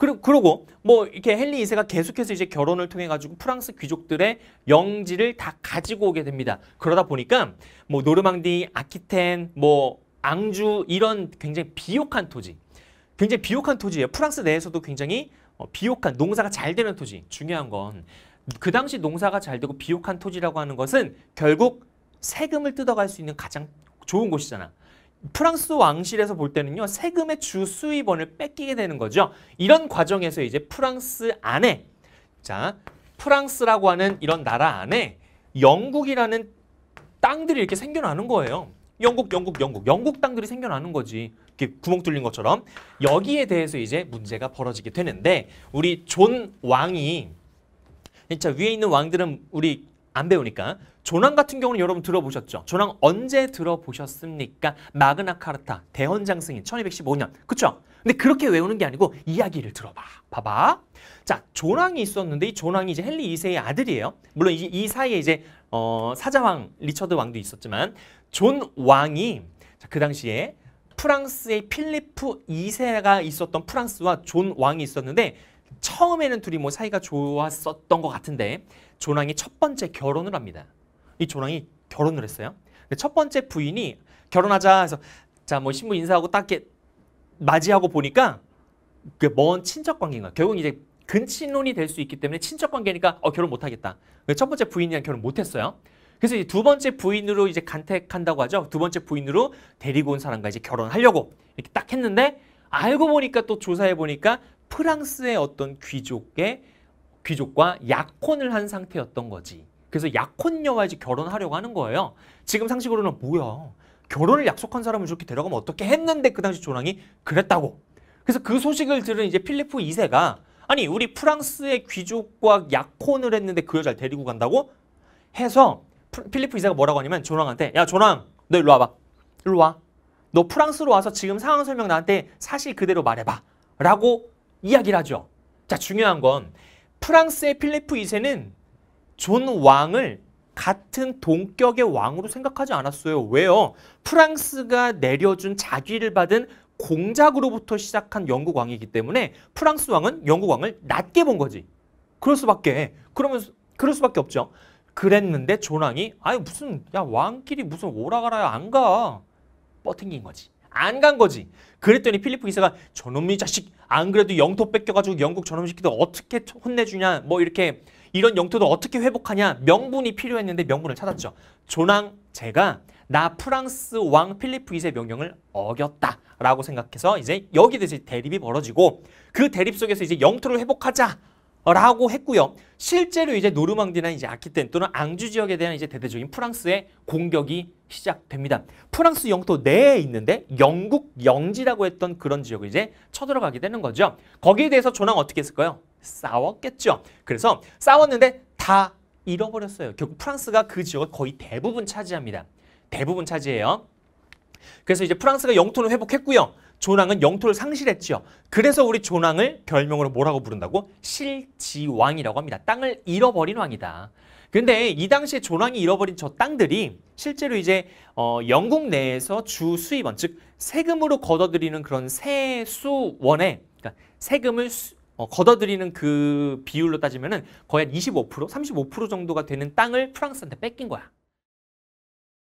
그러, 그러고 뭐 이렇게 헨리 2세가 계속해서 이제 결혼을 통해 가지고 프랑스 귀족들의 영지를 다 가지고 오게 됩니다. 그러다 보니까 뭐 노르망디, 아키텐, 뭐 앙주 이런 굉장히 비옥한 토지 굉장히 비옥한 토지예요. 프랑스 내에서도 굉장히 어, 비옥한 농사가 잘 되는 토지 중요한 건 그 당시 농사가 잘 되고 비옥한 토지라고 하는 것은 결국 세금을 뜯어갈 수 있는 가장 좋은 곳이잖아. 프랑스 왕실에서 볼 때는요 세금의 주 수입원을 뺏기게 되는 거죠. 이런 과정에서 이제 프랑스 안에 자 프랑스라고 하는 이런 나라 안에 영국이라는 땅들이 이렇게 생겨나는 거예요. 영국, 영국, 영국, 영국 땅들이 생겨나는 거지. 이렇게 구멍 뚫린 것처럼 여기에 대해서 이제 문제가 벌어지게 되는데 우리 존 왕이 진짜 위에 있는 왕들은 우리 안 배우니까 조낭 같은 경우는 여러분 들어보셨죠? 조낭 언제 들어보셨습니까? 마그나 카르타 대헌장 승인 1215년 그쵸? 근데 그렇게 외우는 게 아니고 이야기를 들어봐 봐봐 자조랑이 있었는데 이조랑이 이제 헨리 2세의 아들이에요 물론 이, 제이 사이에 이제 어, 사자왕 리처드 왕도 있었지만 존 왕이 자, 그 당시에 프랑스의 필리프 2세가 있었던 프랑스와 존 왕이 있었는데 처음에는 둘이 뭐 사이가 좋았었던 것 같은데 조랑이 첫 번째 결혼을 합니다. 이 조랑이 결혼을 했어요. 첫 번째 부인이 결혼하자 해서 자뭐 신부 인사하고 딱게 맞이하고 보니까 그먼 친척 관계인가 결국 이제 근친혼이 될 수 있기 때문에 친척 관계니까 어 결혼 못 하겠다. 첫 번째 부인이랑 결혼 못 했어요. 그래서 이제 두 번째 부인으로 이제 간택한다고 하죠. 두 번째 부인으로 데리고 온 사람과 이제 결혼하려고 이렇게 딱 했는데 알고 보니까 또 조사해 보니까 프랑스의 어떤 귀족의 귀족과 약혼을 한 상태였던 거지. 그래서 약혼녀와 이제 결혼하려고 하는 거예요. 지금 상식으로는 뭐야. 결혼을 약속한 사람을 저렇게 데려가면 어떻게 했는데 그 당시 조랑이 그랬다고. 그래서 그 소식을 들은 이제 필리프 2세가 아니 우리 프랑스의 귀족과 약혼을 했는데 그 여자를 데리고 간다고 해서 필리프 2세가 뭐라고 하냐면 조랑한테 야 조랑 너 일로 와봐. 일로 와. 너 프랑스로 와서 지금 상황 설명 나한테 사실 그대로 말해봐. 라고 이야기를 하죠. 자, 중요한 건 프랑스의 필리프 2세는 존 왕을 같은 동격의 왕으로 생각하지 않았어요. 왜요? 프랑스가 내려준 자기를 받은 공작으로부터 시작한 영국 왕이기 때문에 프랑스 왕은 영국 왕을 낮게 본 거지. 그럴 수밖에. 그러면 그럴 수밖에 없죠. 그랬는데 존왕이 아유 무슨 야 왕끼리 무슨 오라가라야 안 가. 뻗팅긴 거지. 안간 거지. 그랬더니 필리프 기사가 저놈의 자식 안 그래도 영토 뺏겨가지고 영국 전놈시키도 어떻게 혼내주냐 뭐 이렇게 이런 영토도 어떻게 회복하냐 명분이 필요했는데 명분을 찾았죠. 조낭 제가 나 프랑스 왕 필리프 2세 명령을 어겼다라고 생각해서 이제 여기 대해서 대립이 벌어지고 그 대립 속에서 이제 영토를 회복하자라고 했고요. 실제로 이제 노르망디나 이제 아키텐 또는 앙주 지역에 대한 이제 대대적인 프랑스의 공격이 시작됩니다. 프랑스 영토 내에 있는데 영국 영지라고 했던 그런 지역을 이제 쳐들어가게 되는 거죠. 거기에 대해서 조랑 어떻게 했을까요? 싸웠겠죠. 그래서 싸웠는데 다 잃어버렸어요. 결국 프랑스가 그 지역을 거의 대부분 차지합니다. 대부분 차지해요. 그래서 이제 프랑스가 영토는 회복했고요. 조낭은 영토를 상실했지요. 그래서 우리 조낭을 별명으로 뭐라고 부른다고? 실지왕이라고 합니다. 땅을 잃어버린 왕이다. 근데 이 당시에 조랑이 잃어버린 저 땅들이 실제로 이제 어, 영국 내에서 주 수입원 즉 세금으로 걷어들이는 그런 세수원에 그러니까 세금을 수, 어, 걷어들이는 그 비율로 따지면은 거의 한25% 35% 정도가 되는 땅을 프랑스한테 뺏긴 거야.